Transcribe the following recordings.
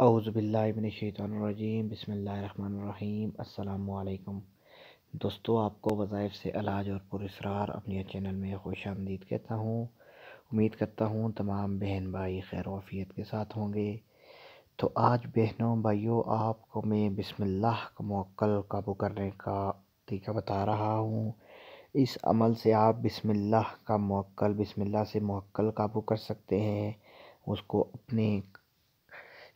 अउज़बिल्लिमिनशैतरजीम बसमीम अल्लाम दोस्तों आपको वज़ाइफ से इलाज और पुरसरार अपने चैनल में खुश आमदीद कहता हूँ उम्मीद करता हूँ तमाम बहन भाई खैर वाफियत के साथ होंगे तो आज बहनों भाइयों आपको मैं बिसमिल्लाह का मक्ल काबू करने का तरीका बता रहा हूँ इस अमल से आप बिसमिल्लाह का मोकल बिसमिल्लाह से मक्ल काबू कर सकते हैं उसको अपने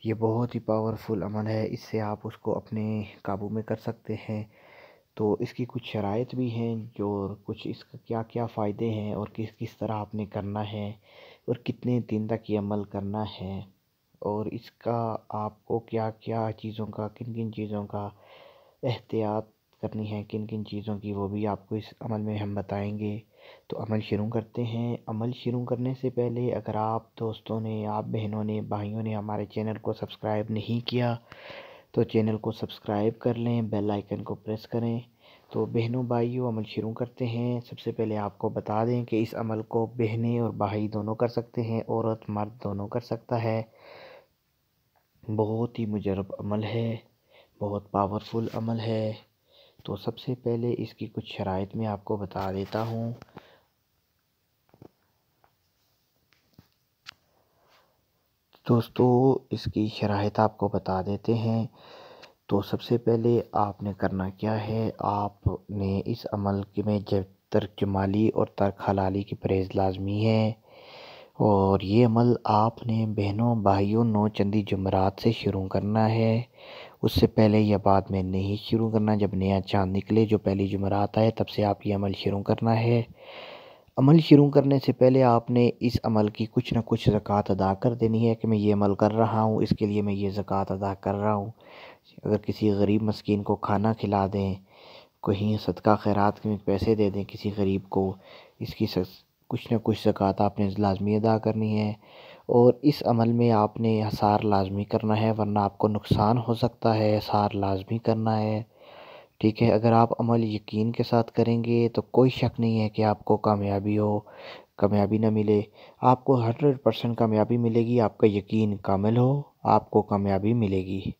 ये बहुत ही पावरफुल अमल है इससे आप उसको अपने काबू में कर सकते हैं तो इसकी कुछ शरात भी हैं जो कुछ इसका क्या क्या फ़ायदे हैं और किस किस तरह आपने करना है और कितने दिन तक ये अमल करना है और इसका आपको क्या क्या चीज़ों का किन किन चीज़ों का एहतियात करनी है किन किन चीज़ों की वो भी आपको इस अमल में हम बताएंगे तो अमल शुरू करते हैं अमल शुरू करने से पहले अगर आप दोस्तों ने आप बहनों ने भाइयों ने हमारे चैनल को सब्सक्राइब नहीं किया तो चैनल को सब्सक्राइब कर लें बेल आइकन को प्रेस करें तो बहनों भाइयों अमल शुरू करते हैं सबसे पहले आपको बता दें कि इस अमल को बहने और भाई दोनों कर सकते हैं औरत मर्द दोनों कर सकता है बहुत ही मुजरब अमल है बहुत पावरफुल अमल है तो सबसे पहले इसकी कुछ शराइत में आपको बता देता हूँ दोस्तों इसकी शराइत आपको बता देते हैं तो सबसे पहले आपने करना क्या है आपने इस अमल के में जब तर्क जमाली और तर्क हलाली की परहेज़ लाजमी है और ये अमल आपने बहनों भाइयों नौ चंदी जमरात से शुरू करना है उससे पहले या बाद में नहीं शुरू करना जब नया चाँद निकले जो पहली जुमरात आए तब से आप ये अमल शुरू करना है अमल शुरू करने से पहले आपने इस अमल की कुछ ना कुछ ज़क़़त अदा कर देनी है कि मैं ये अमल कर रहा हूँ इसके लिए मैं ये ज़क़़त अदा कर रहा हूँ अगर किसी गरीब मस्किन को खाना खिला दें कहीं सदका खैरात में पैसे दे दें किसी गरीब को इसकी कुछ ना कुछ ज़क़़त आपने लाजमी अदा करनी है और इस अमल में आपने एसार लाजमी करना है वरना आपको नुकसान हो सकता है एसार लाजमी करना है ठीक है अगर आप अमल यकीन के साथ करेंगे तो कोई शक नहीं है कि आपको कामयाबी हो कामयाबी ना मिले आपको हंड्रेड परसेंट कामयाबी मिलेगी आपका यकीन कामिल हो आपको कामयाबी मिलेगी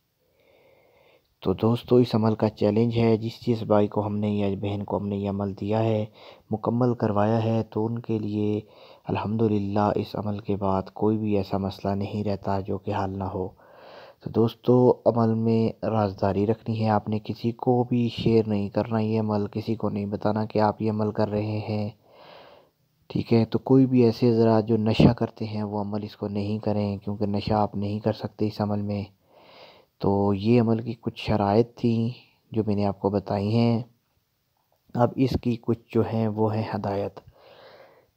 तो दोस्तों इस अमल का चैलेंज है जिस जिस भाई को हमने या बहन को हमने ये अमल दिया है मुकम्मल करवाया है तो उनके लिए अल्हम्दुलिल्लाह इस अमल के बाद कोई भी ऐसा मसला नहीं रहता जो कि हल ना हो तो दोस्तों अमल में राजदारी रखनी है आपने किसी को भी शेयर नहीं करना ये अमल किसी को नहीं बताना कि आप ये अमल कर रहे हैं ठीक है तो कोई भी ऐसे ज़रा जो नशा करते हैं वो अमल इसको नहीं करें क्योंकि नशा आप नहीं कर सकते इस अमल में तो ये अमल की कुछ शरात थी जो मैंने आपको बताई हैं अब इसकी कुछ जो हैं वो हैं हदायत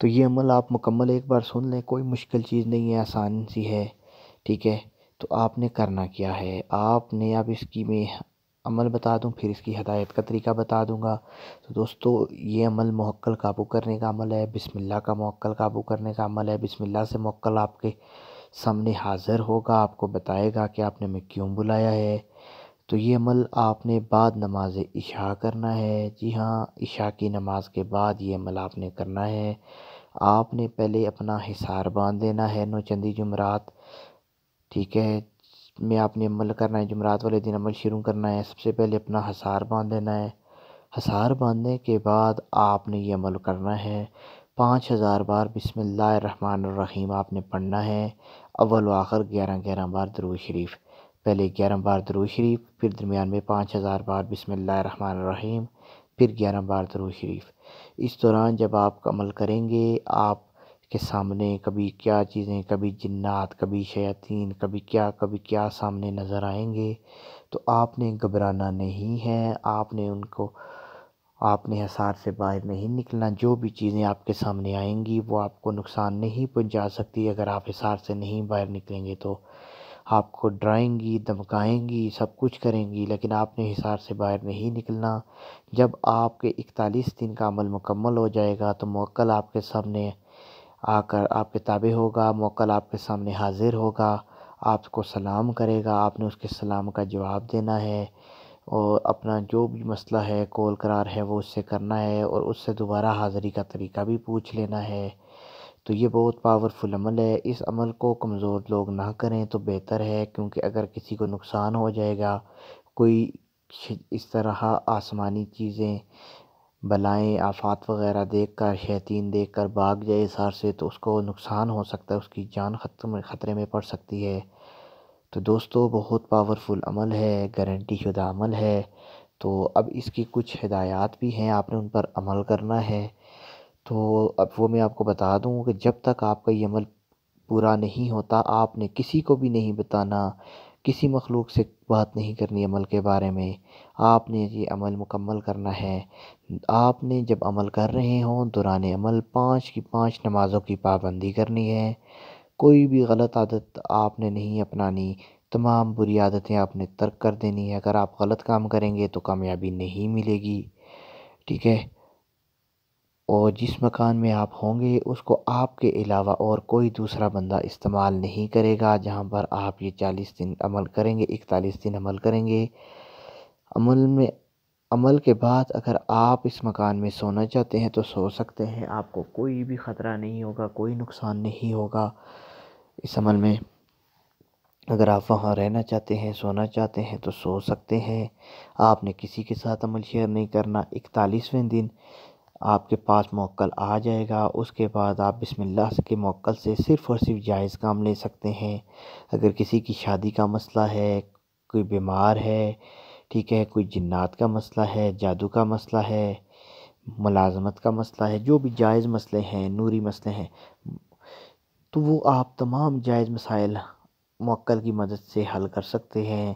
तो ये अमल आप मुकम्मल एक बार सुन लें कोई मुश्किल चीज़ नहीं है आसान सी है ठीक है तो आपने करना क्या है आपने अब इसकी मैं अमल बता दूं फिर इसकी हदायत का तरीका बता दूंगा तो दोस्तों ये अमल मोक्ल काबू करने का अमल है बिसमिल्ला का मोक्ल काबू करने का अमल है बिसमिल्ला से मोक्ल आपके सामने हाज़िर होगा आपको बताएगा कि आपने हमें क्यों बुलाया है तो ये अमल आपने बाद नमाज इशा करना है जी हाँ इशा की नमाज के बाद ये अमल आपने करना है आपने पहले अपना हिसार बांध देना है नौचंदी जुमरात ठीक है में आपने अमल करना है जुमरात वाले दिन अमल शुरू करना है सबसे पहले अपना हसार बांध देना है हसार बांधने के बाद आपने ये अमल करना है पाँच हज़ार बार बिसमीम आपने पढ़ना है अव्वल आखिर ग्यारह ग्यारह बार दरू शरीफ पहले ग्यारह बार दरू शरीफ फिर दरमियान में पाँच हज़ार बार बिसमीम फिर ग्यारह बार दरूद शरीफ़ इस दौरान जब आप अमल करेंगे आप के सामने कभी क्या चीज़ें कभी जिन्नात कभी शयातीन कभी क्या कभी क्या सामने नज़र आएंगे तो आपने घबराना नहीं है आपने उनको आपने हसार से बाहर नहीं निकलना जो भी चीज़ें आपके सामने आएंगी वो आपको नुकसान नहीं पहुंचा सकती अगर आप हिसार से नहीं बाहर निकलेंगे तो आपको डराएँगी धमकाएंगी सब कुछ करेंगी लेकिन आपने हिसार से बाहर नहीं निकलना जब आपके इकतालीस दिन का अमल मुकम्मल हो जाएगा तो मोकल आपके सामने आकर आपके ताबे होगा मौकल आपके सामने हाज़िर होगा आपको सलाम करेगा आपने उसके सलाम का जवाब देना है और अपना जो भी मसला है कौल करार है वो उससे करना है और उससे दोबारा हाज़िरी का तरीका भी पूछ लेना है तो ये बहुत पावरफुल अमल है इस अमल को कमज़ोर लोग ना करें तो बेहतर है क्योंकि अगर किसी को नुकसान हो जाएगा कोई इस तरह आसमानी चीज़ें बलाएँ आफ़ात वगैरह देख कर शैतिन देख कर भाग जाए सार से तो उसको नुकसान हो सकता है उसकी जान खत्म ख़तरे में पड़ सकती है तो दोस्तों बहुत पावरफुल अमल है गारंटी शुदा अमल है तो अब इसकी कुछ हिदायत भी हैं आपने उन पर अमल करना है तो अब वो मैं आपको बता दूँ कि जब तक आपका ये अमल पूरा नहीं होता आपने किसी को भी नहीं बताना किसी मखलूक से बात नहीं करनी अमल के बारे में आपने ये अमल मुकम्मल करना है आपने जब अमल कर रहे हों दौरान अमल पाँच की पाँच नमाज़ों की पाबंदी करनी है कोई भी गलत आदत आपने नहीं अपनानी तमाम बुरी आदतें आपने तर्क कर देनी है अगर आप गलत काम करेंगे तो कामयाबी नहीं मिलेगी ठीक है और जिस मकान में आप होंगे उसको आपके अलावा और कोई दूसरा बंदा इस्तेमाल नहीं करेगा जहाँ पर आप ये चालीस दिन अमल करेंगे इकतालीस दिन अमल करेंगे अमल में अमल के बाद अगर आप इस मकान में सोना चाहते हैं तो सो सकते हैं आपको कोई भी ख़तरा नहीं होगा कोई नुकसान नहीं होगा इस अमल में अगर आप वहाँ रहना चाहते हैं सोना चाहते हैं तो सो सकते हैं आपने किसी के साथ अमल शेयर नहीं करना इकतालीसवें दिन आपके पास मोक्ल आ जाएगा उसके बाद आप बिस्मिल्लाह के मोक्ल से सिर्फ़ और सिर्फ जायज़ काम ले सकते हैं अगर किसी की शादी का मसला है कोई बीमार है ठीक है कोई जिन्नात का मसला है जादू का मसला है मुलाजमत का मसला है जो भी जायज़ मसले हैं नूरी मसले हैं तो वो आप तमाम जायज़ मसाइल मक्ल की मदद से हल कर सकते हैं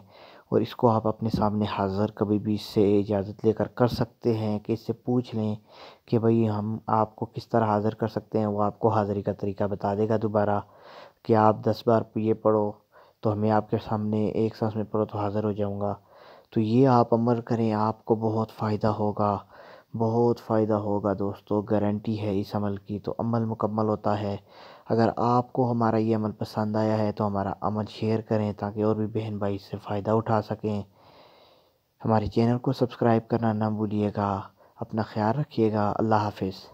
और इसको आप अपने सामने हाज़िर कभी भी इससे इजाज़त लेकर कर सकते हैं कि इससे पूछ लें कि भाई हम आपको किस तरह हाज़िर कर सकते हैं वो आपको हाज़िरी का तरीका बता देगा दोबारा कि आप दस बार ये पढ़ो तो हमें आपके सामने एक सांस में पढ़ो तो हाज़िर हो जाऊँगा तो ये आप अमल करें आपको बहुत फ़ायदा होगा बहुत फ़ायदा होगा दोस्तों गारंटी है इस अमल की तो अमल मुकम्मल होता है अगर आपको हमारा ये अमल पसंद आया है तो हमारा अमल शेयर करें ताकि और भी बहन भाई इससे फ़ायदा उठा सकें हमारे चैनल को सब्सक्राइब करना ना भूलिएगा अपना ख्याल रखिएगा अल्लाह हाफिज़